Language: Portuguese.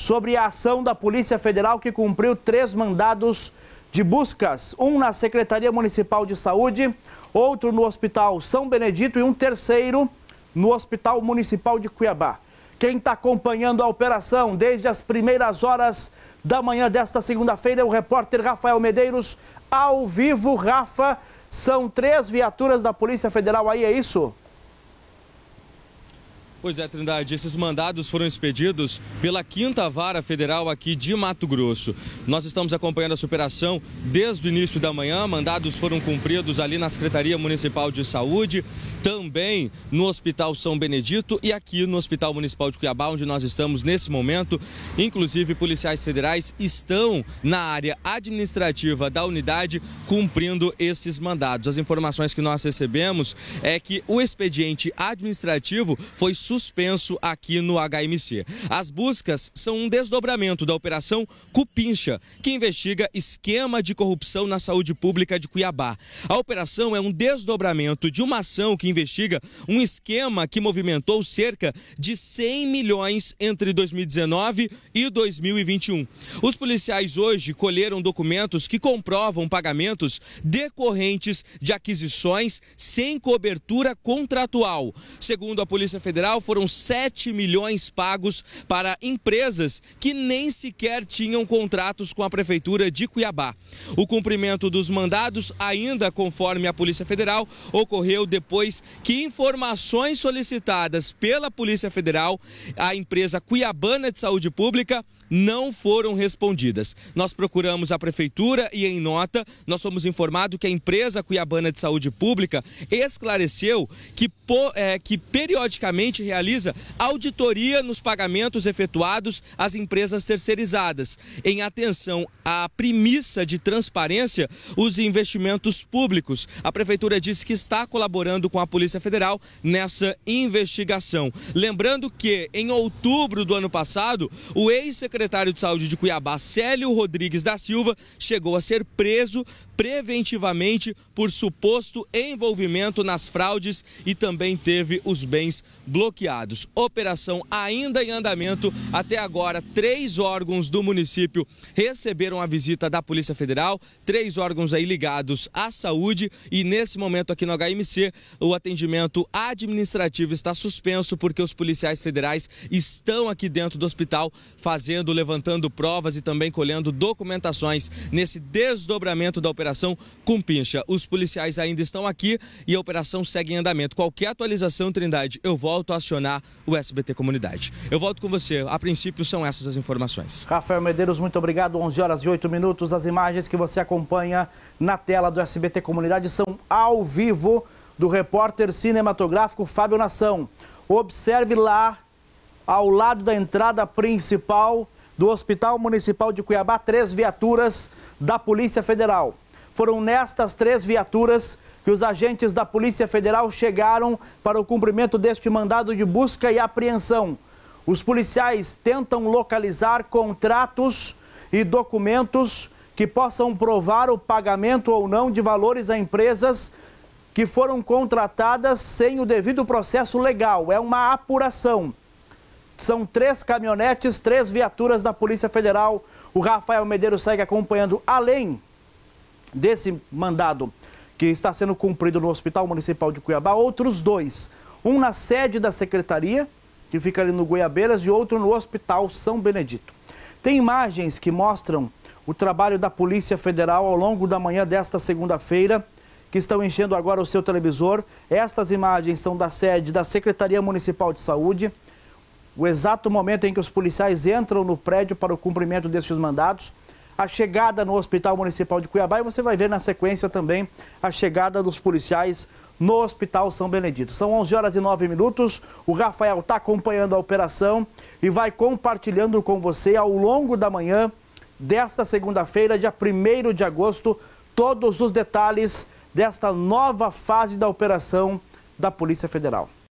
sobre a ação da Polícia Federal que cumpriu três mandados de buscas: um na Secretaria Municipal de Saúde, outro no Hospital São Benedito e um terceiro no Hospital Municipal de Cuiabá. Quem está acompanhando a operação desde as primeiras horas da manhã desta segunda-feira é o repórter Rafael Medeiros, ao vivo. Rafa, são três viaturas da Polícia Federal aí, é isso? Pois é, Trindade, esses mandados foram expedidos pela Quinta Vara Federal aqui de Mato Grosso. Nós estamos acompanhando a superação desde o início da manhã. Mandados foram cumpridos ali na Secretaria Municipal de Saúde, também no Hospital São Benedito e aqui no Hospital Municipal de Cuiabá, onde nós estamos nesse momento. Inclusive, policiais federais estão na área administrativa da unidade cumprindo esses mandados. As informações que nós recebemos é que o expediente administrativo foi suspenso aqui no HMC. As buscas são um desdobramento da Operação Cupincha, que investiga esquema de corrupção na saúde pública de Cuiabá. A operação é um desdobramento de uma ação que investiga um esquema que movimentou cerca de 100 milhões entre 2019 e 2021. Os policiais hoje colheram documentos que comprovam pagamentos decorrentes de aquisições sem cobertura contratual. Segundo a Polícia Federal, total foram 7 milhões pagos para empresas que nem sequer tinham contratos com a Prefeitura de Cuiabá. O cumprimento dos mandados, ainda conforme a Polícia Federal, ocorreu depois que informações solicitadas pela Polícia Federal à empresa Cuiabana de Saúde Pública não foram respondidas. Nós procuramos a prefeitura e em nota nós fomos informados que a empresa Cuiabana de Saúde Pública esclareceu que, é, que periodicamente realiza auditoria nos pagamentos efetuados às empresas terceirizadas. Em atenção à premissa de transparência, os investimentos públicos. A Prefeitura diz que está colaborando com a Polícia Federal nessa investigação. Lembrando que, em outubro do ano passado, o ex-secretário de Saúde de Cuiabá, Célio Rodrigues da Silva, chegou a ser preso preventivamente por suposto envolvimento nas fraudes e também teve os bens bloqueados bloqueados. Operação ainda em andamento. Até agora, três órgãos do município receberam a visita da Polícia Federal, três órgãos aí ligados à saúde. E nesse momento aqui no HMC, o atendimento administrativo está suspenso porque os policiais federais estão aqui dentro do hospital fazendo, levantando provas e também colhendo documentações nesse desdobramento da operação Com pincha. Os policiais ainda estão aqui e a operação segue em andamento. Qualquer atualização, Trindade, eu volto a acionar o SBT Comunidade. Eu volto com você. A princípio, são essas as informações. Rafael Medeiros, muito obrigado. 11 horas e 8 minutos. As imagens que você acompanha na tela do SBT Comunidade são ao vivo do repórter cinematográfico Fábio Nação. Observe lá, ao lado da entrada principal do Hospital Municipal de Cuiabá, três viaturas da Polícia Federal. Foram nestas três viaturas que os agentes da Polícia Federal chegaram para o cumprimento deste mandado de busca e apreensão. Os policiais tentam localizar contratos e documentos que possam provar o pagamento ou não de valores a empresas que foram contratadas sem o devido processo legal. É uma apuração. São três caminhonetes, três viaturas da Polícia Federal. O Rafael Medeiros segue acompanhando, além desse mandado que está sendo cumprido no Hospital Municipal de Cuiabá, outros dois. Um na sede da secretaria, que fica ali no Goiabeiras, e outro no Hospital São Benedito. Tem imagens que mostram o trabalho da Polícia Federal ao longo da manhã desta segunda-feira, que estão enchendo agora o seu televisor. Estas imagens são da sede da Secretaria Municipal de Saúde. O exato momento em que os policiais entram no prédio para o cumprimento destes mandados a chegada no Hospital Municipal de Cuiabá e você vai ver na sequência também a chegada dos policiais no Hospital São Benedito. São 11 horas e 9 minutos. O Rafael está acompanhando a operação e vai compartilhando com você ao longo da manhã desta segunda-feira, dia 1 de agosto, todos os detalhes desta nova fase da operação da Polícia Federal.